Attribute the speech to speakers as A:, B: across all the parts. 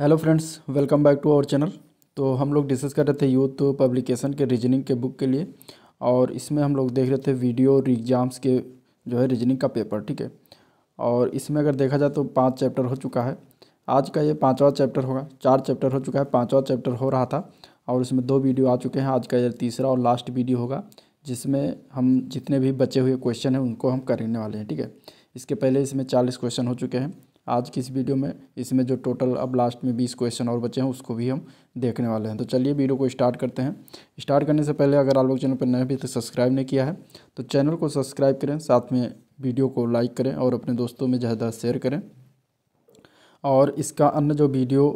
A: hello friends welcome back to our channel तो हम लोग डिस्कस कर रहे थे यूथ पब्लिकेशन के रीजनिंग के बुक के लिए और इसमें हम लोग देख रहे थे वीडियो और एग्जाम्स के जो है रीजनिंग का पेपर ठीक है और इसमें अगर देखा जाए तो पाँच चैप्टर हो चुका है आज का ये पाँचवा चैप्टर होगा चार चैप्टर हो चुका है पाँचवा चैप्टर हो रहा था और इसमें दो वीडियो आ चुके हैं आज का ये तीसरा और लास्ट वीडियो होगा जिसमें हम जितने भी बचे हुए क्वेश्चन हैं उनको हम करने वाले हैं ठीक है इसके पहले इसमें चालीस क्वेश्चन हो चुके हैं आज की इस वीडियो में इसमें जो टोटल अब लास्ट में बीस क्वेश्चन और बचे हैं उसको भी हम देखने वाले हैं तो चलिए वीडियो को स्टार्ट करते हैं स्टार्ट करने से पहले अगर आप लोग चैनल पर नए भी तो सब्सक्राइब नहीं किया है तो चैनल को सब्सक्राइब करें साथ में वीडियो को लाइक करें और अपने दोस्तों में ज़्यादा शेयर करें और इसका अन्य जो वीडियो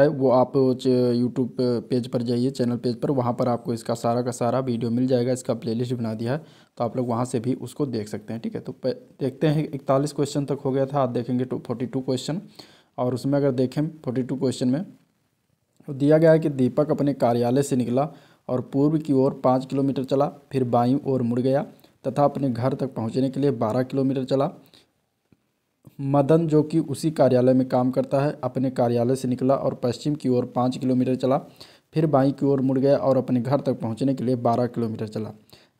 A: है वो आप यूट्यूब पेज पर जाइए चैनल पेज पर वहाँ पर आपको इसका सारा का सारा वीडियो मिल जाएगा इसका प्लेलिस्ट बना दिया है तो आप लोग वहाँ से भी उसको देख सकते हैं ठीक है तो देखते हैं इकतालीस क्वेश्चन तक हो गया था आप देखेंगे टू फोर्टी टू क्वेश्चन और उसमें अगर देखें फोर्टी टू क्वेश्चन में तो दिया गया है कि दीपक अपने कार्यालय से निकला और पूर्व की ओर पाँच किलोमीटर चला फिर बाईं ओर मुड़ गया तथा अपने घर तक पहुँचने के लिए बारह किलोमीटर चला मदन जो कि उसी कार्यालय में काम करता है अपने कार्यालय से निकला और पश्चिम की ओर पाँच किलोमीटर चला फिर बाई की ओर मुड़ गया और अपने घर तक पहुंचने के लिए बारह किलोमीटर चला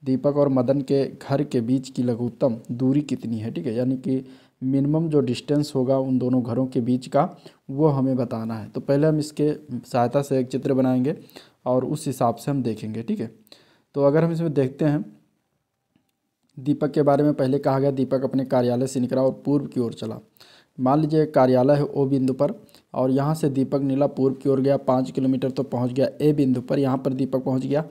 A: दीपक और मदन के घर के बीच की लघुत्तम दूरी कितनी है ठीक है यानी कि मिनिमम जो डिस्टेंस होगा उन दोनों घरों के बीच का वो हमें बताना है तो पहले हम इसके सहायता से एक चित्र बनाएंगे और उस हिसाब से हम देखेंगे ठीक है तो अगर हम इसमें देखते हैं दीपक के बारे में पहले कहा गया दीपक अपने कार्यालय से निकला और पूर्व की ओर चला मान लीजिए कार्यालय है ओ बिंदु पर और यहाँ से दीपक नीला पूर्व की ओर गया पाँच किलोमीटर तो पहुँच गया ए बिंदु पर यहाँ पर दीपक पहुँच गया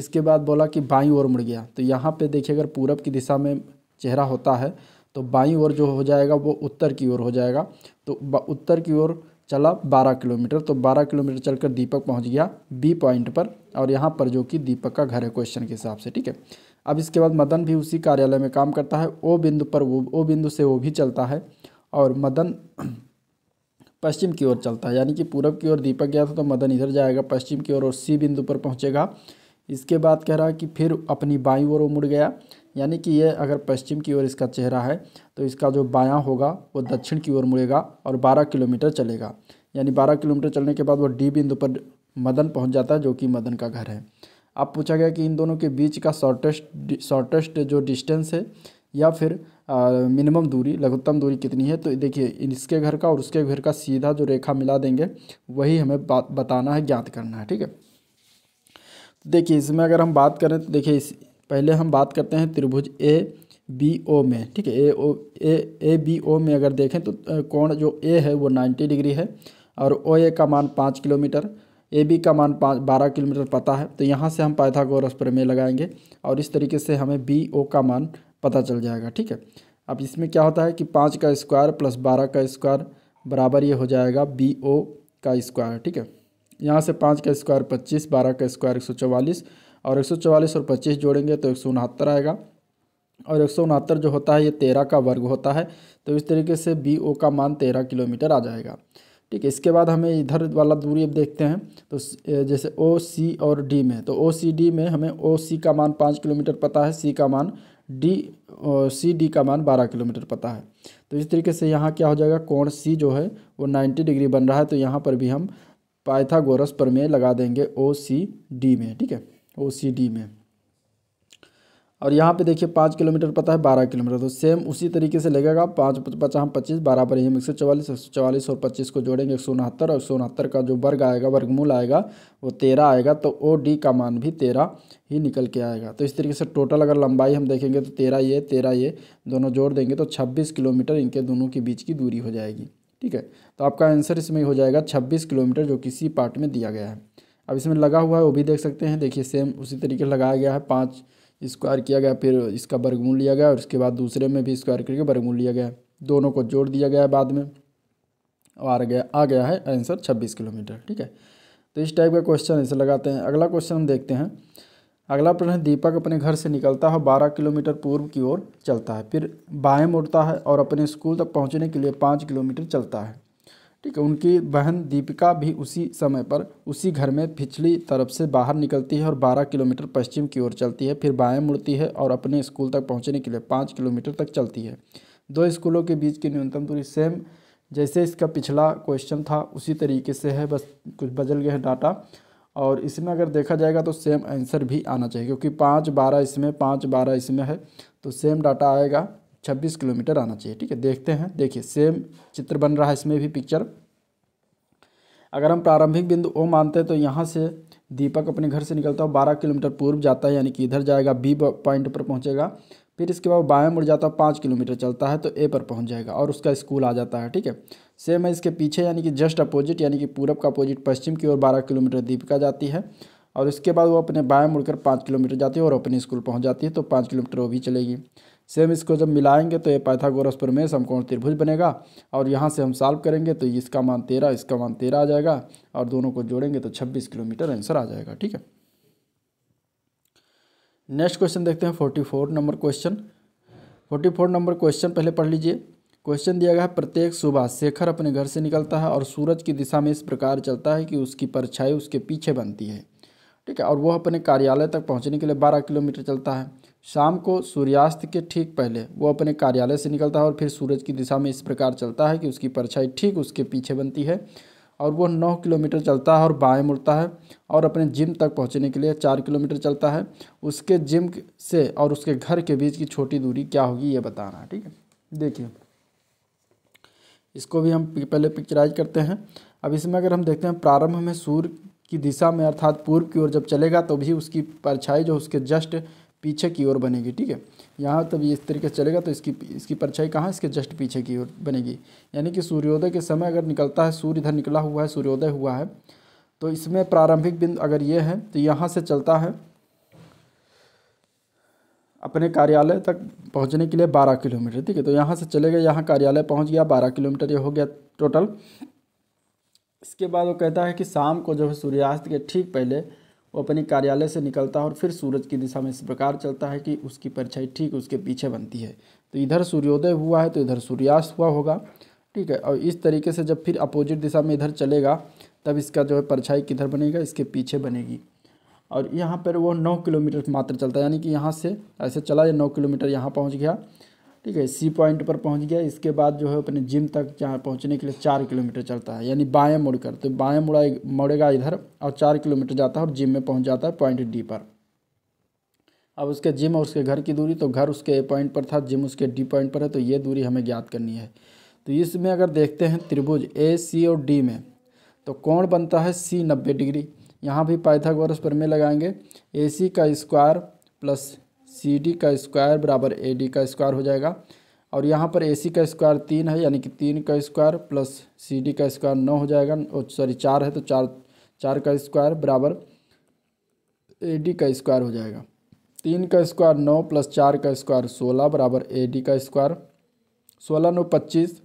A: इसके बाद बोला कि बाई ओर मुड़ गया तो यहाँ पे देखिए अगर पूरब की दिशा में चेहरा होता है तो बाई ओर जो हो जाएगा वो उत्तर की ओर हो जाएगा तो उत्तर की ओर चला बारह किलोमीटर तो बारह किलोमीटर चलकर दीपक पहुंच गया बी पॉइंट पर और यहाँ पर जो कि दीपक का घर है क्वेश्चन के हिसाब से ठीक है अब इसके बाद मदन भी उसी कार्यालय में काम करता है ओ बिंदु पर वो ओ बिंदु से वो भी चलता है और मदन पश्चिम की ओर चलता है यानी कि पूरब की ओर दीपक गया था तो मदन इधर जाएगा पश्चिम की ओर और सी बिंदु पर पहुंचेगा इसके बाद कह रहा है कि फिर अपनी बाई ओर वो मुड़ गया यानी कि ये अगर पश्चिम की ओर इसका चेहरा है तो इसका जो बायां होगा वो दक्षिण की ओर मुड़ेगा और बारह किलोमीटर चलेगा यानी बारह किलोमीटर चलने के बाद वो डी बिंदु पर मदन पहुँच जाता है जो कि मदन का घर है अब पूछा गया कि इन दोनों के बीच का शॉर्टेस्ट शॉर्टेस्ट जो डिस्टेंस है या फिर मिनिमम दूरी लघुत्तम दूरी कितनी है तो देखिए इसके घर का और उसके घर का सीधा जो रेखा मिला देंगे वही हमें बात बताना है ज्ञात करना है ठीक है तो देखिए इसमें अगर हम बात करें तो देखिए इस पहले हम बात करते हैं त्रिभुज ए बी ओ में ठीक है ए ओ ए ए बी ओ में अगर देखें तो कोण जो ए है वो नाइन्टी डिग्री है और ओ ए का मान पाँच किलोमीटर ए बी का मान पाँच बारह किलोमीटर पता है तो यहाँ से हम पाइथागोरस प्रमेय लगाएंगे और इस तरीके से हमें बी ओ का मान पता चल जाएगा ठीक है अब इसमें क्या होता है कि पाँच का स्क्वायर प्लस बारह का स्क्वायर बराबर ये हो जाएगा बी ओ का स्क्वायर ठीक है यहाँ से पाँच का स्क्वायर पच्चीस बारह का स्क्वायर एक सौ चवालीस और एक सौ चवालीस और पच्चीस जोड़ेंगे तो एक सौ उनहत्तर आएगा और एक सौ उनहत्तर जो होता है ये तेरह का वर्ग होता है तो इस तरीके से बी ओ का मान तेरह किलोमीटर आ जाएगा ठीक है इसके बाद हमें इधर वाला दूरी अब देखते हैं तो जैसे ओ सी और डी में तो ओ सी डी में हमें ओ सी का मान पाँच किलोमीटर पता है सी का मान डी सी डी का मान बारह किलोमीटर पता है तो इस तरीके से यहाँ क्या हो जाएगा कोण सी जो है वो नाइन्टी डिग्री बन रहा है तो यहाँ पर भी हम पाइथागोरस प्रमेय लगा देंगे ओ सी डी में ठीक है ओ सी डी में और यहाँ पे देखिए पाँच किलोमीटर पता है बारह किलोमीटर तो सेम उसी तरीके से लगेगा पाँच पचास पच्चीस बारह पर हम एक सौ चवालीस एक सौ चवालीस और पच्चीस को जोड़ेंगे एक सौ उनहत्तर और एक सौ उनहत्तर का जो वर्ग आएगा वर्गमूल आएगा वो तेरह आएगा तो ओ डी का मान भी तेरह ही निकल के आएगा तो इस तरीके से टोटल अगर लंबाई हम देखेंगे तो तेरह ये तेरह ये दोनों जोड़ देंगे तो छब्बीस किलोमीटर इनके दोनों के बीच की दूरी हो जाएगी ठीक है तो आपका आंसर इसमें हो जाएगा छब्बीस किलोमीटर जो किसी पार्ट में दिया गया है अब इसमें लगा हुआ है वो भी देख सकते हैं देखिए सेम उसी तरीके लगाया गया है पाँच स्क्वायर किया गया फिर इसका वर्गमूल लिया गया और उसके बाद दूसरे में भी स्क्वायर करके वर्गमूल लिया गया दोनों को जोड़ दिया गया बाद में और आ गया आ गया है आंसर छब्बीस किलोमीटर ठीक है तो इस टाइप का क्वेश्चन ऐसे लगाते हैं अगला क्वेश्चन हम देखते हैं अगला प्रश्न दीपक अपने घर से निकलता है बारह किलोमीटर पूर्व की ओर चलता है फिर बाएं मुड़ता है और अपने स्कूल तक पहुंचने के लिए पाँच किलोमीटर चलता है ठीक है उनकी बहन दीपिका भी उसी समय पर उसी घर में पिछली तरफ से बाहर निकलती है और 12 किलोमीटर पश्चिम की ओर चलती है फिर बाएं मुड़ती है और अपने स्कूल तक पहुंचने के लिए पाँच किलोमीटर तक चलती है दो स्कूलों के बीच की न्यूनतम दूरी सेम जैसे इसका पिछला क्वेश्चन था उसी तरीके से है बस कुछ बदल गया है डाटा और इसमें अगर देखा जाएगा तो सेम आंसर भी आना चाहिए क्योंकि पाँच बारह इसमें पाँच बारह इसमें है तो सेम डाटा आएगा छब्बीस किलोमीटर आना चाहिए ठीक है देखते हैं देखिए सेम चित्र बन रहा है इसमें भी पिक्चर अगर हम प्रारंभिक बिंदु ओ मानते हैं तो यहाँ से दीपक अपने घर से निकलता है बारह किलोमीटर पूर्व जाता है यानी कि इधर जाएगा बी पॉइंट पर पहुँचेगा फिर इसके बाद बाएँ मुड़ जाता है पाँच किलोमीटर चलता है तो ए पर पहुँच जाएगा और उसका स्कूल आ जाता है ठीक है सेम है इसके पीछे यानी कि जस्ट अपोजिट यानी कि पूरब का अपोजिट पश्चिम की ओर बारह किलोमीटर दीपिका जाती है और इसके बाद वो अपने बाएँ मुड़कर पाँच किलोमीटर जाती है और अपने स्कूल पहुँच जाती है तो पाँच किलोमीटर वो भी चलेगी सेम इसको जब मिलाएंगे तो ये पाइथागोरस प्रमेय समकोण त्रिभुज बनेगा और यहाँ से हम सॉल्व करेंगे तो इसका मान तेरह इसका मान तेरह आ जाएगा और दोनों को जोड़ेंगे तो छब्बीस किलोमीटर आंसर आ जाएगा ठीक है नेक्स्ट क्वेश्चन देखते हैं forty four number question forty four number question पहले पढ़ लीजिए क्वेश्चन दिया गया है प्रत्येक सुबह शेखर अपने घर से निकलता है और सूरज की दिशा में इस प्रकार चलता है कि उसकी परछाई उसके पीछे बनती है ठीक है और वह अपने कार्यालय तक पहुंचने के लिए बारह किलोमीटर चलता है शाम को सूर्यास्त के ठीक पहले वो अपने कार्यालय से निकलता है और फिर सूरज की दिशा में इस प्रकार चलता है कि उसकी परछाई ठीक उसके पीछे बनती है और वह नौ किलोमीटर चलता है और बाएं मुड़ता है और अपने जिम तक पहुंचने के लिए चार किलोमीटर चलता है उसके जिम से और उसके घर के बीच की छोटी दूरी क्या होगी ये बताना है ठीक है देखिए इसको भी हम पहले पिक्चराइज करते हैं अब इसमें अगर हम देखते हैं प्रारंभ में सूर्य की दिशा में अर्थात पूर्व की ओर जब चलेगा तो भी उसकी परछाई जो उसके जस्ट पीछे की ओर बनेगी ठीक है यहाँ तब ये इस तरीके से चलेगा तो इसकी इसकी परछाई कहाँ इसके जस्ट पीछे की ओर बनेगी यानी कि सूर्योदय के समय अगर निकलता है सूर्य इधर निकला हुआ है सूर्योदय हुआ है तो इसमें प्रारंभिक बिंदु अगर ये है तो यहाँ से चलता है अपने कार्यालय तक पहुँचने के लिए बारह किलोमीटर ठीक है तो यहाँ से चले गए यहाँ कार्यालय पहुँच गया बारह किलोमीटर ये हो गया टोटल इसके बाद वो कहता है कि शाम को जो है सूर्यास्त के ठीक पहले वो अपने कार्यालय से निकलता है और फिर सूरज की दिशा में इस प्रकार चलता है कि उसकी परछाई ठीक उसके पीछे बनती है तो इधर सूर्योदय हुआ है तो इधर सूर्यास्त हुआ होगा ठीक है और इस तरीके से जब फिर अपोजिट दिशा में इधर चलेगा तब इसका जो है परछाई किधर बनेगा इसके पीछे बनेगी और यहाँ पर वो नौ किलोमीटर मात्र चलता है यानी कि यहाँ से ऐसे चला या नौ किलोमीटर यहाँ पहुँच गया ठीक है सी पॉइंट पर पहुंच गया इसके बाद जो है अपने जिम तक जहाँ पहुंचने के लिए चार किलोमीटर चलता है यानी बाएं मुड़ कर तो बाएं मुड़ा मुड़ेगा इधर और चार किलोमीटर जाता है और जिम में पहुंच जाता है पॉइंट डी पर अब उसके जिम और उसके घर की दूरी तो घर उसके ए पॉइंट पर था जिम उसके डी पॉइंट पर है तो ये दूरी हमें ज्ञात करनी है तो इसमें अगर देखते हैं त्रिभुज ए सी और डी में तो कौन बनता है सी नब्बे डिग्री यहाँ भी पाइथागोरस में लगाएंगे ए सी का स्क्वायर प्लस सी डी का स्क्वायर बराबर ए डी का स्क्वायर हो जाएगा और यहाँ पर ए सी का स्क्वायर तीन है यानी कि तीन का स्क्वायर प्लस सी डी का स्क्वायर नौ हो जाएगा और सॉरी चार है तो चार चार का स्क्वायर बराबर ए डी का स्क्वायर हो जाएगा तीन का स्क्वायर नौ प्लस चार का स्क्वायर सोलह बराबर ए डी का स्क्वायर सोलह नौ पच्चीस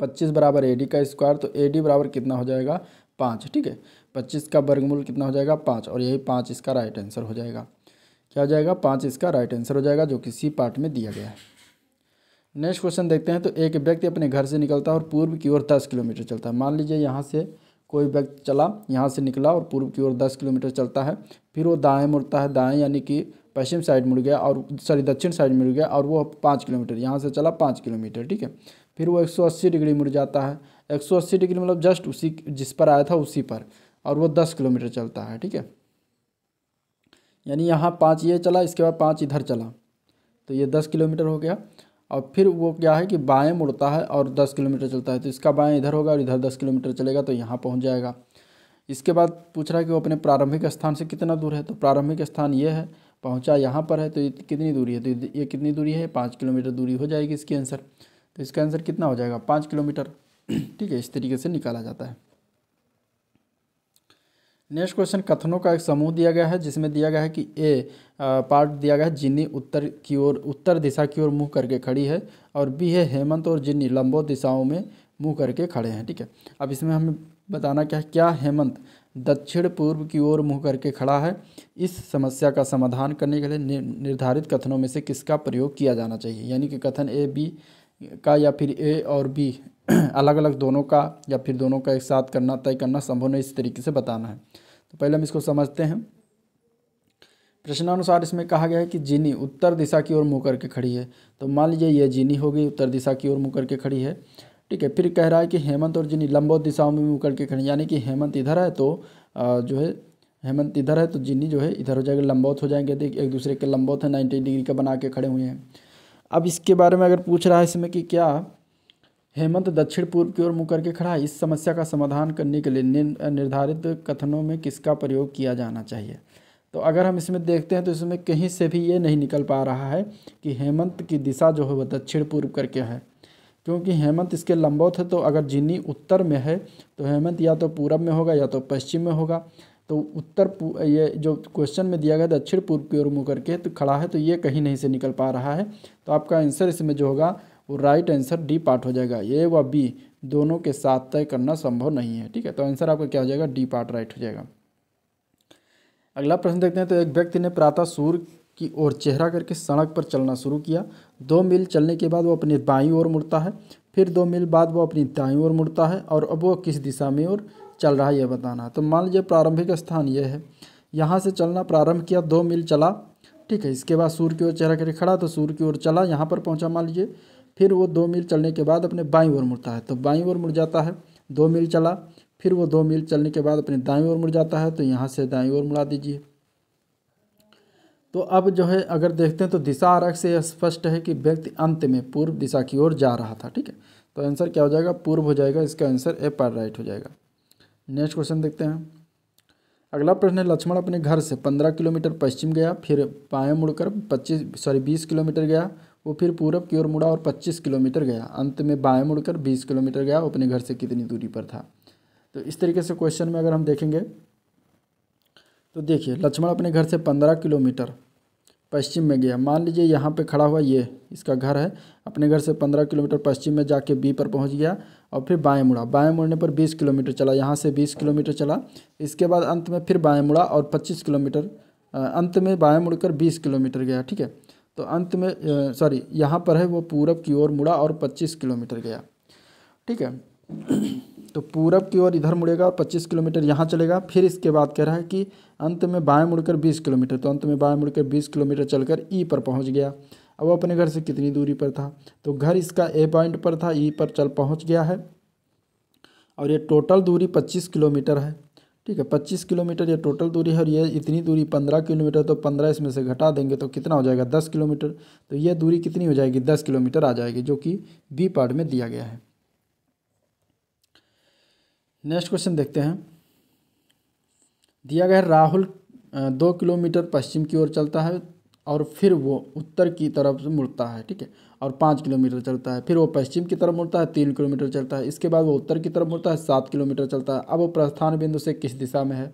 A: पच्चीस बराबर ए डी का स्क्वायर तो ए डी बराबर कितना हो जाएगा पाँच ठीक है पच्चीस का वर्गमूल कितना हो जाएगा पाँच और यही पाँच इसका राइट आंसर हो जाएगा क्या हो जाएगा पाँच इसका राइट आंसर हो जाएगा जो कि सी पार्ट में दिया गया है नेक्स्ट क्वेश्चन देखते हैं तो एक व्यक्ति अपने घर से निकलता है और पूर्व की ओर दस किलोमीटर चलता है मान लीजिए यहाँ से कोई व्यक्ति चला यहाँ से निकला और पूर्व की ओर दस किलोमीटर चलता है फिर वो दाएँ मुड़ता है दाएँ यानी कि पश्चिम साइड मुड़ गया और सॉरी दक्षिण साइड मुड़ गया और वो पाँच किलोमीटर यहाँ से चला पाँच किलोमीटर ठीक है फिर वो 180 डिग्री मुड़ जाता है 180 डिग्री मतलब जस्ट उसी जिस पर आया था उसी पर और वो 10 किलोमीटर चलता है ठीक है यानी यहाँ पाँच ये चला इसके बाद पाँच इधर चला तो ये दस किलोमीटर हो गया और फिर वो क्या है कि बाएँ मुड़ता है और दस किलोमीटर चलता है तो इसका बाएँ इधर होगा और इधर दस किलोमीटर चलेगा तो यहाँ पहुँच जाएगा इसके बाद पूछ रहा है कि वो अपने प्रारंभिक स्थान से कितना दूर है तो प्रारंभिक स्थान ये है पहुँचा यहाँ पर है तो ये कितनी दूरी है तो ये कितनी दूरी है पाँच किलोमीटर दूरी हो जाएगी इसकी आंसर तो इसका आंसर कितना हो जाएगा पाँच किलोमीटर ठीक है इस तरीके से निकाला जाता है नेक्स्ट क्वेश्चन कथनों का एक समूह दिया गया है जिसमें दिया गया है कि ए पार्ट दिया गया है जिन्नी उत्तर की ओर उत्तर दिशा की ओर मुंह करके खड़ी है और बी है हेमंत और जिन्नी लंबो दिशाओं में मुंह करके खड़े हैं ठीक है अब इसमें हमें बताना क्या है क्या हेमंत दक्षिण पूर्व की ओर मुंह करके खड़ा है इस समस्या का समाधान करने के लिए निर्धारित कथनों में से किसका प्रयोग किया जाना चाहिए यानी कि कथन ए बी का या फिर ए और बी अलग अलग दोनों का या फिर दोनों का एक साथ करना तय करना संभव नहीं इस तरीके से बताना है तो पहले हम इसको समझते हैं प्रश्नानुसार इसमें कहा गया है कि जीनी उत्तर दिशा की ओर मुँह करके खड़ी है तो मान लीजिए ये जीनी होगी उत्तर दिशा की ओर मुँह करके खड़ी है ठीक है फिर कह रहा है कि हेमंत और जिनी लंबोत दिशाओं में मुँह करके खड़ी यानी कि हेमंत इधर है तो जो है हेमंत इधर है तो जिनी जो है इधर हो जाएगा लंबौत हो जाएंगे देख एक दूसरे के लंबौत है नाइन्टी डिग्री का बना के खड़े हुए हैं अब इसके बारे में अगर पूछ रहा है इसमें कि क्या हेमंत दक्षिण पूर्व की ओर मुँह करके खड़ा है इस समस्या का समाधान करने के लिए निर्धारित कथनों में किसका प्रयोग किया जाना चाहिए तो अगर हम इसमें देखते हैं तो इसमें कहीं से भी ये नहीं निकल पा रहा है कि हेमंत की दिशा जो है वह दक्षिण पूर्व करके है क्योंकि हेमंत इसके लंबौत है तो अगर जिन्नी उत्तर में है तो हेमंत या तो पूरब में होगा या तो पश्चिम में होगा तो उत्तर ये जो क्वेश्चन में दिया गया दक्षिण पूर्व की ओर मुँह करके तो खड़ा है तो ये कहीं नहीं से निकल पा रहा है तो आपका आंसर इसमें जो होगा वो राइट आंसर डी पार्ट हो जाएगा ए व बी दोनों के साथ तय करना संभव नहीं है ठीक है तो आंसर आपका क्या हो जाएगा डी पार्ट राइट हो जाएगा अगला प्रश्न देखते हैं तो एक व्यक्ति ने प्रातः सूर्य की ओर चेहरा करके सड़क पर चलना शुरू किया दो मील चलने के बाद वो अपनी बाईं ओर मुड़ता है फिर दो मील बाद वो अपनी दाईं ओर मुड़ता है और अब वो किस दिशा में और चल रहा है यह बताना है तो मान लीजिए प्रारंभिक स्थान यह है यहाँ से चलना प्रारंभ किया दो मील चला ठीक है इसके बाद सूर्य की ओर चेहरा करके खड़ा तो सूर्य की ओर चला यहाँ पर पहुँचा मान लीजिए फिर वो दो मील चलने के बाद अपने बाईं ओर मुड़ता है तो बाईं ओर मुड़ जाता है दो मील चला फिर वो दो मील चलने के बाद अपने दाईं ओर मुड़ जाता है तो यहाँ से दाईं ओर मुड़ा दीजिए तो अब जो है अगर देखते हैं तो दिशा आरक से यह स्पष्ट है कि व्यक्ति अंत में पूर्व दिशा की ओर जा रहा था ठीक है तो आंसर क्या हो जाएगा पूर्व हो जाएगा इसका आंसर ए पर राइट हो जाएगा नेक्स्ट क्वेश्चन देखते हैं अगला प्रश्न है लक्ष्मण अपने घर से पंद्रह किलोमीटर पश्चिम गया फिर बाएँ मुड़कर पच्चीस सॉरी बीस किलोमीटर गया वो फिर पूरब की ओर मुड़ा और पच्चीस किलोमीटर गया अंत में बाएँ मुड़कर बीस किलोमीटर गया अपने घर से कितनी दूरी पर था तो इस तरीके से क्वेश्चन में अगर हम देखेंगे तो देखिए लक्ष्मण अपने घर से पंद्रह किलोमीटर पश्चिम में गया मान लीजिए यहाँ पे खड़ा हुआ ये इसका घर है अपने घर से पंद्रह किलोमीटर पश्चिम में जाके बी पर पहुँच गया और फिर बाएँ मुड़ा बाएँ मुड़ने पर बीस किलोमीटर चला यहाँ से बीस किलोमीटर चला इसके बाद अंत में फिर बाएँ मुड़ा और पच्चीस किलोमीटर अंत में बाएँ मुड़कर बीस किलोमीटर गया ठीक है तो अंत में सॉरी यहाँ पर है वो पूरब की ओर मुड़ा और पच्चीस किलोमीटर गया ठीक है तो पूरब की ओर इधर मुड़ेगा और 25 किलोमीटर यहाँ चलेगा फिर इसके बाद कह रहा है कि अंत में बाएँ मुड़कर 20 किलोमीटर तो अंत में बाएँ मुड़कर 20 किलोमीटर चलकर ई पर पहुँच गया अब वो अपने घर से कितनी दूरी पर था तो घर इसका ए पॉइंट पर था ई पर चल पहुँच गया है और ये टोटल दूरी पच्चीस किलोमीटर है ठीक है पच्चीस किलोमीटर ये टोटल दूरी है और ये इतनी दूरी पंद्रह किलोमीटर तो पंद्रह इसमें से घटा देंगे तो कितना हो जाएगा दस किलोमीटर तो ये दूरी कितनी हो जाएगी दस किलोमीटर आ जाएगी जो कि बी पार्ट में दिया गया है नेक्स्ट क्वेश्चन देखते हैं दिया गया राहुल दो किलोमीटर पश्चिम की ओर चलता है और फिर वो उत्तर की तरफ मुड़ता है ठीक है और पाँच किलोमीटर चलता है फिर वो पश्चिम की तरफ मुड़ता है तीन किलोमीटर चलता है इसके बाद वो उत्तर की तरफ मुड़ता है सात किलोमीटर चलता है अब वो प्रस्थान बिंदु से किस दिशा में है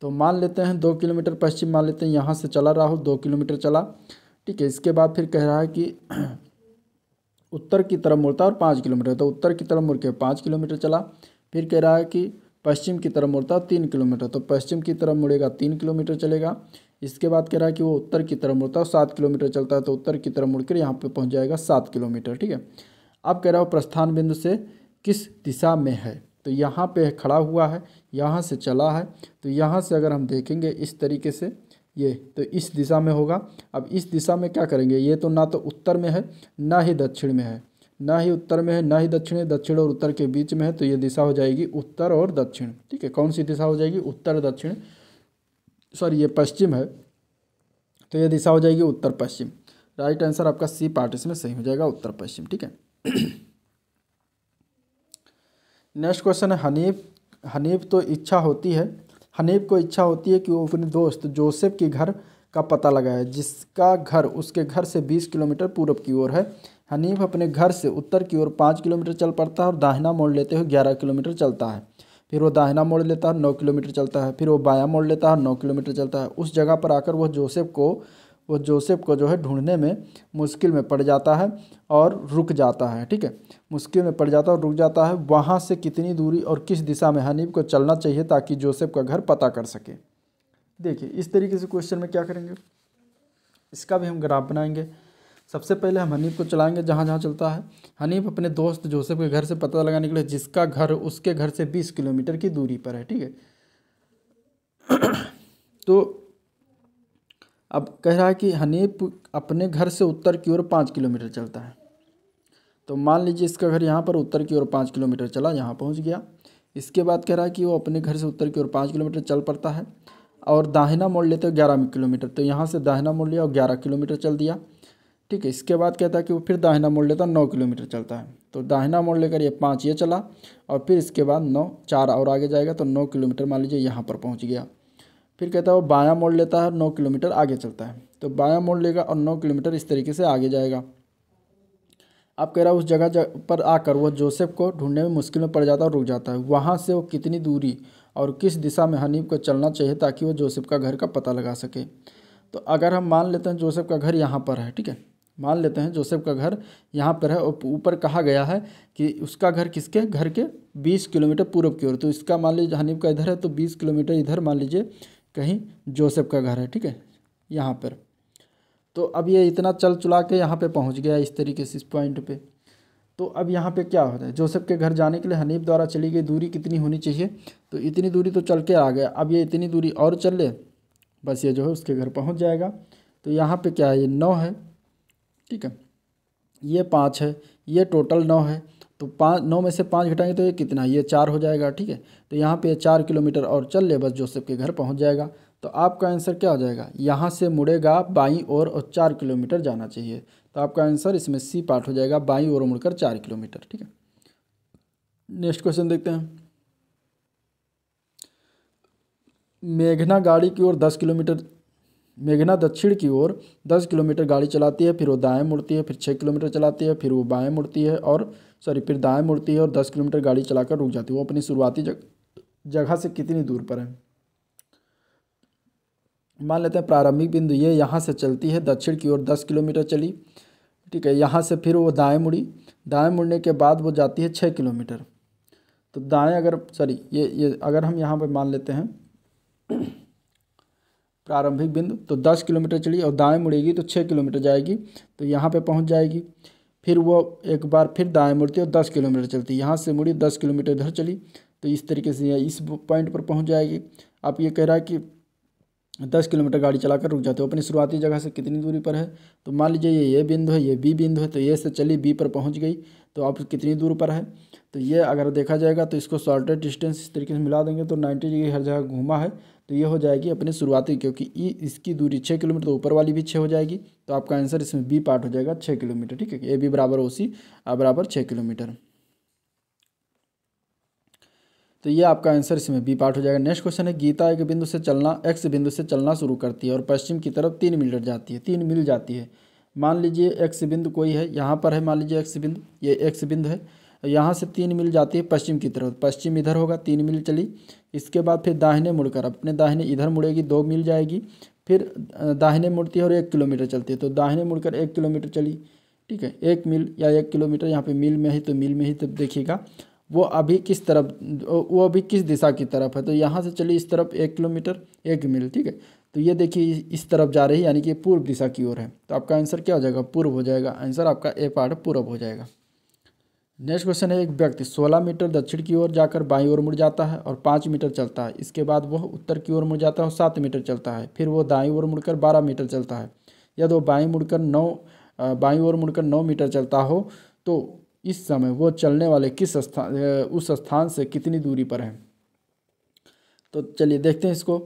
A: तो मान लेते हैं दो किलोमीटर पश्चिम मान लेते हैं यहाँ से चला राहुल दो किलोमीटर चला ठीक है इसके बाद फिर कह रहा है कि उत्तर की तरफ मुड़ता है और पाँच किलोमीटर तो उत्तर की तरफ मुड़ के पाँच किलोमीटर चला फिर कह रहा है कि पश्चिम की तरफ मुड़ता तीन किलोमीटर तो पश्चिम की तरफ मुड़ेगा तीन किलोमीटर चलेगा इसके बाद कह रहा है कि वो उत्तर की तरफ मुड़ता है सात किलोमीटर चलता है तो उत्तर की तरफ मुड़कर यहाँ पर पहुँच जाएगा सात किलोमीटर ठीक है अब कह रहा है प्रस्थान बिंदु से किस दिशा में है तो यहाँ पे खड़ा हुआ है यहाँ से चला है तो यहाँ से अगर हम देखेंगे इस तरीके से ये तो इस दिशा में होगा अब इस दिशा में क्या करेंगे ये तो ना तो उत्तर में है ना ही दक्षिण में है ना ही उत्तर में है ना ही दक्षिण है दक्षिण और उत्तर के बीच में है तो ये दिशा हो जाएगी उत्तर और दक्षिण ठीक है कौन सी दिशा हो जाएगी उत्तर दक्षिण सॉरी ये पश्चिम है तो ये दिशा हो जाएगी उत्तर पश्चिम राइट आंसर आपका सी पार्ट इसमें सही हो जाएगा उत्तर पश्चिम ठीक है नेक्स्ट क्वेश्चन है हनीफ हनीफ तो इच्छा होती है हनीफ को इच्छा होती है कि वो अपने दोस्त जोसेफ के घर का पता लगाए जिसका घर उसके घर से बीस किलोमीटर पूर्व की ओर है हनीफ अपने घर से उत्तर की ओर पाँच किलोमीटर चल पड़ता है और दाहिना मोड़ लेते हुए ग्यारह किलोमीटर चलता है फिर वो दाहिना मोड़ लेता है नौ किलोमीटर चलता है फिर वो बायां मोड़ लेता है नौ किलोमीटर चलता है उस जगह पर आकर वह जोसेफ को वो जोसेफ को जो है ढूंढने में मुश्किल में पड़ जाता है और रुक जाता है ठीक है मुश्किल में पड़ जाता है और रुक जाता है वहाँ से कितनी दूरी और किस दिशा में हनीफ को चलना चाहिए ताकि जोसेफ का घर पता कर सके देखिए इस तरीके से क्वेश्चन में क्या करेंगे इसका भी हम ग्राफ बनाएंगे सबसे पहले हम हनीफ को चलाएंगे जहाँ जहाँ चलता है हनीफ अपने दोस्त जोसेफ के घर से पता लगाने के लिए जिसका घर उसके घर से बीस किलोमीटर की दूरी पर है ठीक है तो अब कह रहा है कि हनीफ अपने घर से उत्तर की ओर पाँच किलोमीटर चलता है तो मान लीजिए इसका घर यहाँ पर उत्तर की ओर पाँच किलोमीटर चला यहाँ पहुँच गया इसके बाद कह रहा है कि वो अपने घर से उत्तर की ओर पाँच किलोमीटर चल पड़ता है और दाहिना मोड़ लेते हो ग्यारह किलोमीटर तो यहाँ से दाहिना मोड़ लिया और ग्यारह किलोमीटर चल दिया ठीक है इसके बाद कहता है कि वो फिर दाहिना मोड़ लेता है नौ किलोमीटर चलता है तो दाहिना मोड़ लेकर ये पाँच ये चला और फिर इसके बाद नौ चार और आगे जाएगा तो नौ किलोमीटर मान लीजिए यहाँ पर पहुँच गया फिर कहता है वो बाया मोड़ लेता है नौ किलोमीटर आगे चलता है तो बाया मोड़ लेगा और नौ किलोमीटर इस तरीके से आगे जाएगा अब कह रहा है उस जगह जग पर आकर वह जोसेफ को ढूंढने में मुश्किल में पड़ जाता है और रुक जाता है वहाँ से वो कितनी दूरी और किस दिशा में हनीफ को चलना चाहिए ताकि वो जोसेफ का घर का पता लगा सके तो अगर हम मान लेते हैं जोसेफ का घर यहाँ पर है ठीक है मान लेते हैं जोसेफ का घर यहाँ पर है और ऊपर कहा गया है कि उसका घर किसके घर के बीस किलोमीटर पूर्व की ओर तो इसका मान लीजिए हनीफ का इधर है तो बीस किलोमीटर इधर मान लीजिए कहीं जोसेफ का घर है ठीक है यहाँ पर तो अब ये इतना चल चुला के यहाँ पे पहुँच गया इस तरीके से इस पॉइंट पे तो अब यहाँ पे क्या होता है जोसेफ के घर जाने के लिए हनीफ द्वारा चली गई दूरी कितनी होनी चाहिए तो इतनी दूरी तो चल के आ गया अब ये इतनी दूरी और चल ले बस ये जो है उसके घर पहुँच जाएगा तो यहाँ पे क्या है ये नौ है ठीक है ये पाँच है ये टोटल नौ है तो पाँच नौ में से पाँच घटाएंगे तो ये कितना ये चार हो जाएगा ठीक है तो यहाँ पे चार किलोमीटर और चल ले बस जोसेफ के घर पहुँच जाएगा तो आपका आंसर क्या हो जाएगा यहाँ से मुड़ेगा बाई और, और चार किलोमीटर जाना चाहिए तो आपका आंसर इसमें सी पार्ट हो जाएगा बाई और मुड़कर चार किलोमीटर ठीक है नेक्स्ट क्वेश्चन देखते हैं मेघना गाड़ी की ओर दस किलोमीटर मेघना दक्षिण की ओर 10 किलोमीटर गाड़ी चलाती है फिर वो दाएं मुड़ती है फिर 6 किलोमीटर चलाती है फिर वो बाएं मुड़ती है और सॉरी फिर दाएं मुड़ती है और 10 किलोमीटर गाड़ी चलाकर रुक जाती है वो अपनी शुरुआती जग, जगह से कितनी दूर पर है मान लेते हैं प्रारंभिक बिंदु ये यहाँ से चलती है दक्षिण की ओर दस किलोमीटर चली ठीक है यहाँ से फिर वो दाएँ मुड़ी दाएँ मुड़ने के बाद वो जाती है छः किलोमीटर तो दाएँ अगर सॉरी ये ये अगर हम यहाँ पर मान लेते हैं प्रारंभिक बिंदु तो दस किलोमीटर चली और दाएँ मुड़ेगी तो छः किलोमीटर जाएगी तो यहाँ पर पहुँच जाएगी फिर वो एक बार फिर दाएँ मुड़ती और दस किलोमीटर चलती यहाँ से मुड़ी दस किलोमीटर इधर चली तो इस तरीके से इस पॉइंट पर पहुँच जाएगी आप ये कह रहा है कि दस किलोमीटर गाड़ी चलाकर रुक जाते हो अपनी शुरुआती जगह से कितनी दूरी पर है तो मान लीजिए ये ये बिंदु है ये बी बिंदु है तो ये से चली बी पर पहुंच गई तो आप कितनी दूर पर है तो ये अगर देखा जाएगा तो इसको शॉर्टेड डिस्टेंस इस तरीके से मिला देंगे तो नाइन्टी डिग्री हर जगह घूमा है तो ये हो जाएगी अपने शुरुआती क्योंकि ई इसकी दूरी छः किलोमीटर तो ऊपर वाली भी छः हो जाएगी तो आपका आंसर इसमें बी पार्ट हो जाएगा छः किलोमीटर ठीक है ए बी बराबर ओ सी बराबर छः किलोमीटर तो ये आपका आंसर इसमें बी पार्ट हो जाएगा नेक्स्ट क्वेश्चन है गीता एक बिंदु से चलना एक्स बिंदु से चलना शुरू करती है और पश्चिम की तरफ तीन मिलट जाती है तीन मिल जाती है मान लीजिए एक्स बिंदु कोई है यहाँ पर है मान लीजिए एक्स बिंदु ये एक्स बिंदु है यहाँ से तीन मिल जाती है पश्चिम की तरफ पश्चिम इधर होगा तीन मिल चली इसके बाद फिर दाहिने मुड़कर अपने दाहिने इधर मुड़ेगी दो मिल जाएगी फिर दाहिने मुड़ती है और एक किलोमीटर चलती है तो दाहिने मुड़कर एक किलोमीटर चली ठीक है एक मील या एक किलोमीटर यहाँ पे मील में ही तो मील में ही तब देखिएगा वो अभी किस तरफ वो अभी किस दिशा की तरफ है तो यहाँ से चली इस तरफ एक किलोमीटर एक मील ठीक है तो ये देखिए इस तरफ जा रही है यानी कि पूर्व दिशा की ओर है तो आपका आंसर क्या हो जाएगा पूर्व हो जाएगा आंसर आपका ए पार्ट पूर्व हो जाएगा नेक्स्ट क्वेश्चन है एक व्यक्ति 16 मीटर दक्षिण की ओर जाकर बाईं ओर मुड़ जाता है और पाँच मीटर चलता है इसके बाद वह उत्तर की ओर मुड़ जाता है और सात मीटर चलता है फिर वह दाईं ओर मुड़कर बारह मीटर चलता है यदि वो बाईं मुड़कर नौ बाईं ओर मुड़कर नौ मीटर चलता हो तो इस समय वह चलने वाले किस स्थान उस स्थान से कितनी दूरी पर है तो चलिए देखते हैं इसको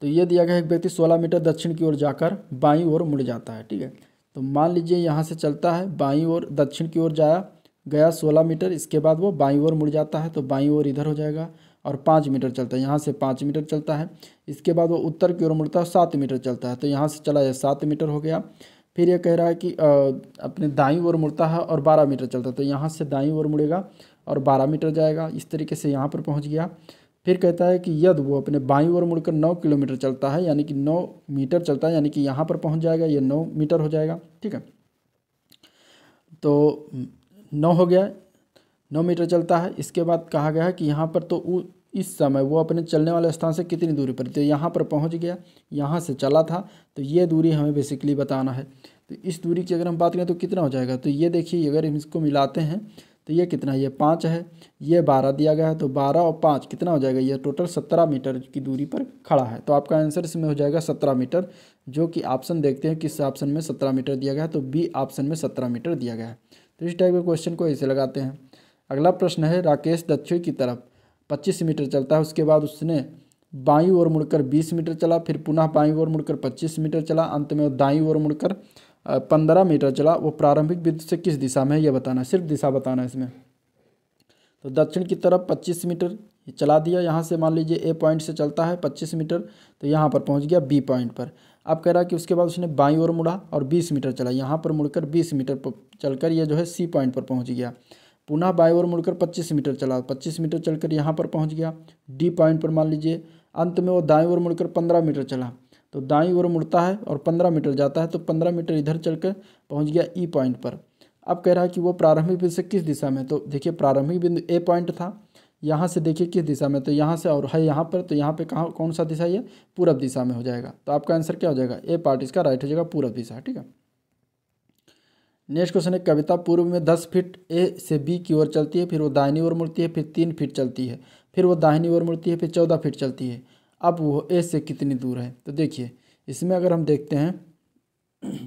A: तो ये दिया गया एक व्यक्ति सोलह मीटर दक्षिण की ओर जाकर बाईं ओर मुड़ जाता है ठीक है तो मान लीजिए यहाँ से चलता है बाईं ओर दक्षिण की ओर जाया गया सोलह मीटर इसके बाद वो बाईं ओर मुड़ जाता है तो बाईं ओर इधर हो जाएगा और पाँच मीटर चलता है यहाँ से पाँच मीटर चलता है इसके बाद वो उत्तर की ओर मुड़ता है सात मीटर चलता है तो यहाँ से चला जाए सात मीटर हो गया फिर ये कह रहा है कि अपने दाईं ओर मुड़ता है और बारह मीटर चलता है तो यहाँ से दाईं ओर मुड़ेगा और बारह मीटर जाएगा इस तरीके से यहाँ पर पहुँच गया फिर कहता है कि यद वो अपने बाईं ओर मुड़कर नौ किलोमीटर चलता है यानी कि नौ मीटर चलता है यानी कि यहाँ पर पहुँच जाएगा या नौ मीटर हो जाएगा ठीक है तो नौ हो गया नौ मीटर चलता है इसके बाद कहा गया है कि यहाँ पर तो इस समय वो अपने चलने वाले स्थान से कितनी दूरी पर तो यहाँ पर पहुँच गया यहाँ से चला था तो ये दूरी हमें बेसिकली बताना है तो इस दूरी की अगर हम बात करें तो कितना हो जाएगा तो ये देखिए अगर हम इसको मिलाते हैं तो ये कितना है ये पाँच है ये बारह दिया गया है तो बारह और पाँच कितना हो जाएगा ये टोटल सत्रह मीटर की दूरी पर खड़ा है तो आपका आंसर इसमें हो जाएगा सत्रह मीटर जो कि ऑप्शन देखते हैं किस ऑप्शन में सत्रह मीटर दिया गया है तो बी ऑप्शन में सत्रह मीटर दिया गया है तो इस टाइप के क्वेश्चन को ऐसे लगाते हैं अगला प्रश्न है राकेश दक्षिण की तरफ पच्चीस मीटर चलता है उसके बाद उसने बाई ओर मुड़कर बीस मीटर चला फिर पुनः बाईं ओर मुड़कर पच्चीस मीटर चला अंत में दाई ओर मुड़कर पंद्रह मीटर चला वो प्रारंभिक बिंदु से किस दिशा में है यह बताना है सिर्फ दिशा बताना है इसमें तो दक्षिण की तरफ पच्चीस मीटर चला दिया यहाँ से मान लीजिए ए पॉइंट से चलता है पच्चीस मीटर तो यहाँ पर पहुँच गया बी पॉइंट पर अब कह रहा है कि उसके बाद उसने बाई और मुड़ा और बीस मीटर चला यहाँ पर मुड़कर बीस मीटर पर चलकर यह जो है सी पॉइंट पर पहुँच गया पुनः बाई ओर मुड़कर पच्चीस मीटर चला पच्चीस मीटर चलकर यहाँ पर पहुँच गया डी पॉइंट पर मान लीजिए अंत में वो दाई ओर मुड़कर पंद्रह मीटर चला तो दाई ओर मुड़ता है और पंद्रह मीटर जाता है तो पंद्रह मीटर इधर चल कर पहुँच गया ई पॉइंट पर अब कह रहा है कि वो प्रारंभिक बिंदु से किस दिशा में तो देखिए प्रारंभिक बिंदु ए पॉइंट था यहाँ से देखिए किस दिशा में तो यहाँ से और है यहाँ पर तो यहाँ पे कहाँ कौन सा दिशा ये पूरब दिशा में हो जाएगा तो आपका आंसर क्या हो जाएगा ए पार्ट इसका राइट हो जाएगा पूरब दिशा ठीक है नेक्स्ट क्वेश्चन है कविता पूर्व में दस फीट ए से बी की ओर चलती है फिर वो दाहिनी ओर मुड़ती है फिर तीन फीट चलती है फिर वो दाहिनी ओर मुड़ती है फिर चौदह फीट चलती है अब वो ए से कितनी दूर है तो देखिए इसमें अगर हम देखते हैं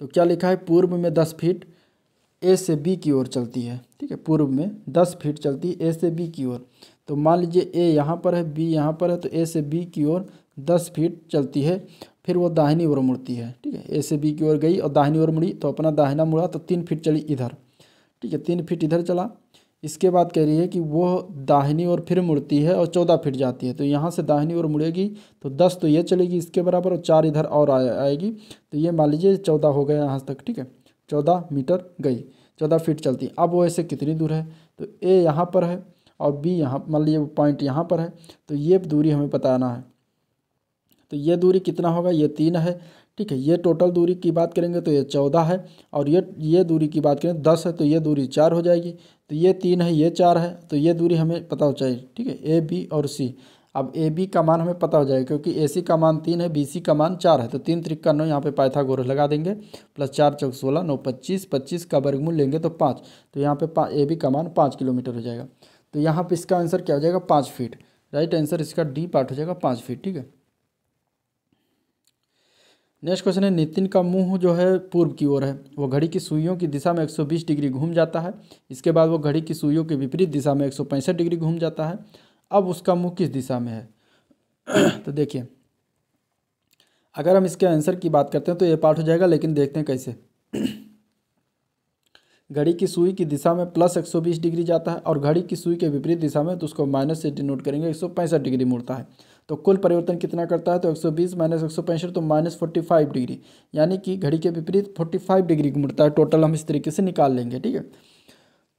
A: तो क्या लिखा है पूर्व में दस फीट ए से बी की ओर चलती है ठीक है पूर्व में दस फीट चलती है ए से बी की ओर तो मान लीजिए ए यहाँ पर है बी यहाँ पर है तो ए से बी की ओर दस फीट चलती है फिर वो दाहिनी ओर मुड़ती है ठीक है ए से बी की ओर गई और दाहिनी ओर मुड़ी तो अपना दाहिना मुड़ा तो तीन फीट चली इधर ठीक है तीन फीट इधर चला इसके बाद कह रही है कि वो दाहिनी ओर फिर मुड़ती है और चौदह फीट जाती है तो यहाँ से दाहिनी ओर मुड़ेगी तो दस तो ये चलेगी इसके बराबर और चार इधर और आएगी तो ये मान लीजिए चौदह हो गया यहाँ तक ठीक है चौदह मीटर गई चौदह फीट चलती अब वो ऐसे कितनी दूर है तो ए यहाँ पर है और बी यहाँ मान लीजिए पॉइंट यहाँ पर है तो ये दूरी हमें बताना है तो ये दूरी कितना होगा ये तीन है ठीक है ये टोटल दूरी की बात करेंगे तो ये चौदह है और ये ये दूरी की बात करें दस है तो ये दूरी चार हो जाएगी तो ये तीन है ये चार है तो ये दूरी हमें पता हो चाहिए ठीक है ए बी और सी अब ए बी का मान हमें पता हो जाएगा क्योंकि ए सी का मान तीन है बी सी का मान चार है तो तीन त्रिक का नौ यहाँ पे पाइथागोरस लगा देंगे प्लस चार चौक सोलह नौ पच्चीस पच्चीस का वर्गमूल लेंगे तो पाँच तो यहाँ पे ए बी का मान पाँच किलोमीटर हो जाएगा तो यहाँ पे इसका आंसर क्या हो जाएगा पाँच फीट राइट आंसर इसका डी पार्ट हो जाएगा पाँच फीट ठीक है नेक्स्ट क्वेश्चन है नितिन का मुंह जो है पूर्व की ओर है वो घड़ी की सुइयों की दिशा में 120 डिग्री घूम जाता है इसके बाद वो घड़ी की सुइयों के विपरीत दिशा में 165 डिग्री घूम जाता है अब उसका मुँह किस दिशा में है तो देखिए अगर हम इसके आंसर की बात करते हैं तो ये पार्ट हो जाएगा लेकिन देखते हैं कैसे घड़ी की सुई की दिशा में प्लस 120 डिग्री जाता है और घड़ी की सुई के विपरीत दिशा में तो उसको माइनस से डिनोट करेंगे एक डिग्री मुड़ता है तो कुल परिवर्तन कितना करता है तो 120 माइनस एक तो माइनस फोर्टी डिग्री यानी कि घड़ी के विपरीत 45 डिग्री मुड़ता है टोटल हम इस तरीके से निकाल लेंगे ठीक है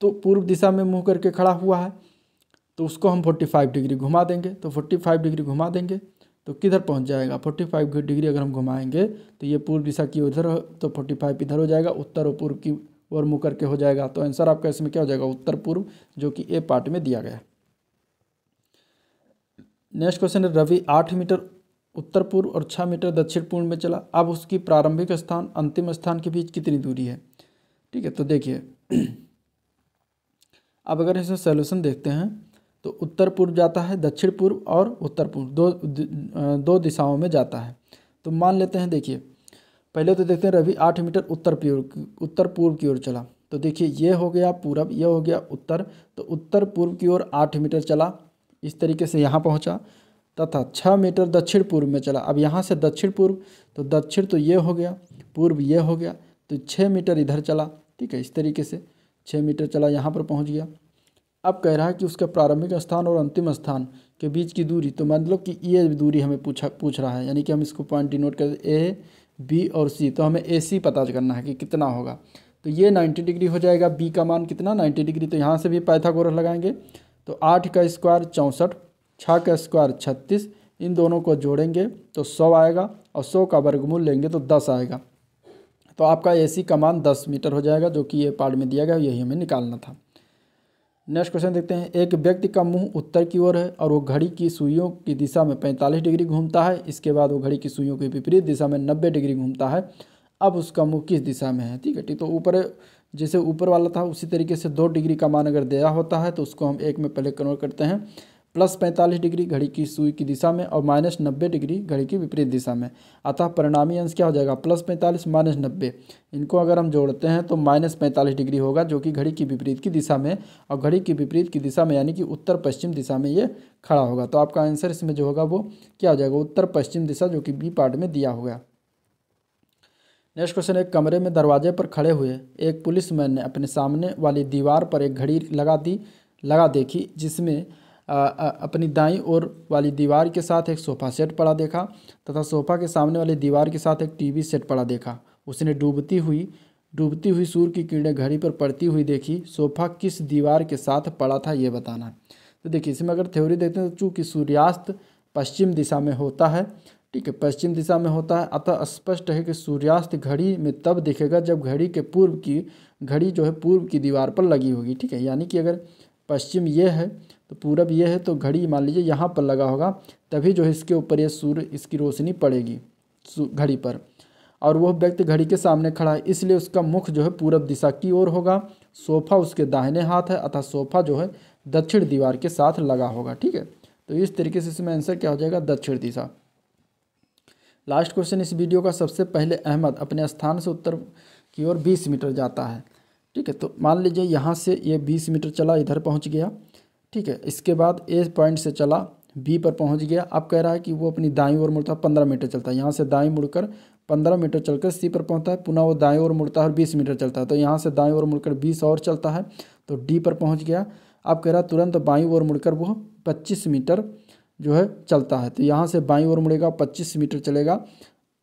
A: तो पूर्व दिशा में मुँह करके खड़ा हुआ है तो उसको हम 45 डिग्री घुमा देंगे तो 45 डिग्री घुमा देंगे तो किधर पहुंच जाएगा 45 डिग्री अगर हम घुमाएंगे तो ये पूर्व दिशा की उधर तो 45 इधर हो जाएगा उत्तर और पूर्व की ओर मुँह करके हो जाएगा तो आंसर आपका इसमें क्या हो जाएगा उत्तर पूर्व जो कि ए पार्ट में दिया गया नेक्स्ट क्वेश्चन है रवि आठ मीटर उत्तर पूर्व और छः मीटर दक्षिण पूर्व में चला अब उसकी प्रारंभिक स्थान अंतिम स्थान के बीच कितनी दूरी है ठीक है तो देखिए अब अगर इसमें सोल्यूशन देखते हैं तो उत्तर पूर्व जाता है दक्षिण पूर्व और उत्तर पूर्व दो दो दिशाओं में जाता है तो मान लेते हैं देखिए पहले तो देखते हैं रवि आठ मीटर उत्तर पूर्व उत्तर पूर्व की ओर चला तो देखिए ये हो गया पूरब ये हो गया उत्तर तो उत्तर पूर्व की ओर आठ मीटर चला इस तरीके से यहाँ पहुँचा तथा छः मीटर दक्षिण पूर्व में चला अब यहाँ से दक्षिण पूर्व तो दक्षिण तो ये हो गया पूर्व ये हो गया तो छः मीटर इधर चला ठीक है इस तरीके से छः मीटर चला यहाँ पर पहुँच गया अब कह रहा है कि उसका प्रारंभिक स्थान और अंतिम स्थान के बीच की दूरी तो मतलब कि ये e दूरी हमें पूछा पूछ रहा है यानी कि हम इसको पॉइंट डिनोट कर ए बी और सी तो हमें ए सी पता करना है कि कितना होगा तो ये 90 डिग्री हो जाएगा बी का मान कितना 90 डिग्री तो यहाँ से भी पाइथागोरस लगाएंगे तो आठ का स्क्वायर चौंसठ छः का स्क्वायर छत्तीस इन दोनों को जोड़ेंगे तो सौ आएगा और सौ का वर्गमूल लेंगे तो दस आएगा तो आपका ए सी का मान दस मीटर हो जाएगा जो कि ये पार्ट में दिया गया यही हमें निकालना था नेक्स्ट क्वेश्चन देखते हैं एक व्यक्ति का मुंह उत्तर की ओर है और वो घड़ी की सुइयों की दिशा में 45 डिग्री घूमता है इसके बाद वो घड़ी की सुइयों की विपरीत दिशा में 90 डिग्री घूमता है अब उसका मुंह किस दिशा में है ठीक है ठीक तो ऊपर जैसे ऊपर वाला था उसी तरीके से दो डिग्री का मान अगर दिया होता है तो उसको हम एक में पहले कन्वर्ट करते हैं प्लस पैंतालीस डिग्री घड़ी की सुई की दिशा में और माइनस नब्बे डिग्री घड़ी की विपरीत दिशा में अतः परिणामी अंश क्या हो जाएगा प्लस पैंतालीस माइनस नब्बे इनको अगर हम जोड़ते हैं तो माइनस पैंतालीस डिग्री होगा जो कि घड़ी की विपरीत की दिशा में और घड़ी की विपरीत की दिशा में यानी कि उत्तर पश्चिम दिशा में ये खड़ा होगा तो आपका आंसर इसमें जो होगा वो क्या हो जाएगा उत्तर पश्चिम दिशा जो कि बी पार्ट में दिया होगा नेक्स्ट क्वेश्चन एक कमरे में दरवाजे पर खड़े हुए एक पुलिस ने अपने सामने वाली दीवार पर एक घड़ी लगा दी लगा देखी जिसमें अपनी दाई और वाली दीवार के साथ एक सोफ़ा सेट पड़ा देखा तथा सोफ़ा के सामने वाली दीवार के साथ एक टीवी सेट पड़ा देखा उसने डूबती हुई डूबती हुई सूर्य की किरणें घड़ी पर पड़ती हुई देखी सोफ़ा किस दीवार के साथ पड़ा था ये बताना है तो देखिए इसमें अगर थ्योरी देखते हैं तो चूँकि सूर्यास्त पश्चिम दिशा में होता है ठीक है पश्चिम दिशा में होता है अतः स्पष्ट है कि सूर्यास्त घड़ी में तब दिखेगा जब घड़ी के पूर्व की घड़ी जो है पूर्व की दीवार पर लगी होगी ठीक है यानी कि अगर पश्चिम ये है तो पूरब ये है तो घड़ी मान लीजिए यहाँ पर लगा होगा तभी जो है इसके ऊपर ये सूर्य इसकी रोशनी पड़ेगी घड़ी पर और वह व्यक्ति घड़ी के सामने खड़ा है इसलिए उसका मुख जो है पूरब दिशा की ओर होगा सोफा उसके दाहिने हाथ है अतः सोफा जो है दक्षिण दीवार के साथ लगा होगा ठीक है तो इस तरीके से इसमें आंसर क्या हो जाएगा दक्षिण दिशा लास्ट क्वेश्चन इस वीडियो का सबसे पहले अहमद अपने स्थान से उत्तर की ओर बीस मीटर जाता है ठीक है तो मान लीजिए यहाँ से ये बीस मीटर चला इधर पहुँच गया ठीक है इसके बाद ए पॉइंट से चला बी पर पहुंच गया अब कह रहा है कि वो अपनी दाई ओर मुड़ता है पंद्रह मीटर चलता है यहाँ से दाई मुड़कर पंद्रह मीटर चलकर सी पर पहुंचता है पुनः वो दाएँ ओर मुड़ता है और बीस मीटर चलता है तो यहाँ से दाएँ ओर मुड़कर बीस और चलता है तो डी पर पहुँच गया अब कह रहा तुरंत बाई ओर मुड़कर वो पच्चीस मीटर जो है चलता है तो यहाँ से बाई ओर मुड़ेगा पच्चीस मीटर चलेगा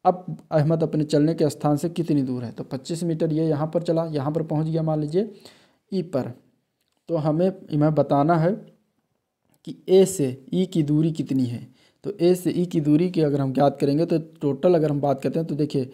A: अब अहमद अपने चलने के स्थान से कितनी दूर है तो पच्चीस मीटर ये यहाँ पर चला यहाँ पर पहुँच गया मान लीजिए ई e पर तो हमें हमें बताना है कि ए से ई e की दूरी कितनी है तो ए से ई e की दूरी की अगर हम ज्ञात करेंगे तो टोटल अगर हम बात करते हैं तो देखिए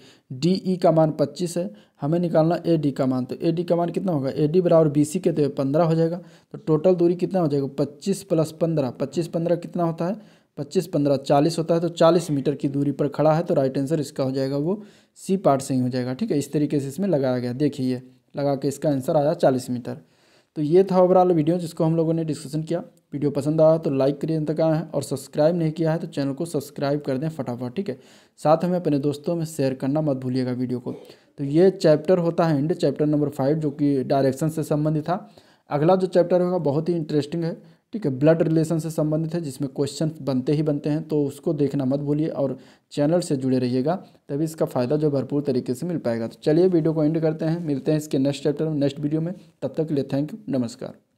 A: डी ई e का मान 25 है हमें निकालना ए डी का मान तो ए डी का मान कितना होगा ए डी बराबर बी सी के तो पंद्रह हो जाएगा तो टोटल दूरी कितना हो जाएगा पच्चीस प्लस पंद्रह पच्चीस पंद्रह कितना होता है पच्चीस पंद्रह चालीस होता है तो चालीस मीटर की दूरी पर खड़ा है तो राइट आंसर इसका हो जाएगा वो सी पार्ट से ही हो जाएगा ठीक है इस तरीके से इसमें लगाया गया देखिए लगा के इसका आंसर आया चालीस मीटर तो ये था ओवरऑल वीडियो जिसको हम लोगों ने डिस्कशन किया वीडियो पसंद आया तो लाइक करिए अंत का है और सब्सक्राइब नहीं किया है तो चैनल को सब्सक्राइब कर दें फटाफट ठीक है साथ हमें अपने दोस्तों में शेयर करना मत भूलिएगा वीडियो को तो ये चैप्टर होता है इंड चैप्टर नंबर फाइव जो कि डायरेक्शन से संबंधित था अगला जो चैप्टर होगा बहुत ही इंटरेस्टिंग है ठीक है ब्लड रिलेशन से संबंधित है जिसमें क्वेश्चन बनते ही बनते हैं तो उसको देखना मत भूलिए और चैनल से जुड़े रहिएगा तभी इसका फ़ायदा जो भरपूर तरीके से मिल पाएगा तो चलिए वीडियो को एंड करते हैं मिलते हैं इसके नेक्स्ट चैप्टर में नेक्स्ट वीडियो में तब तक के लिए थैंक यू नमस्कार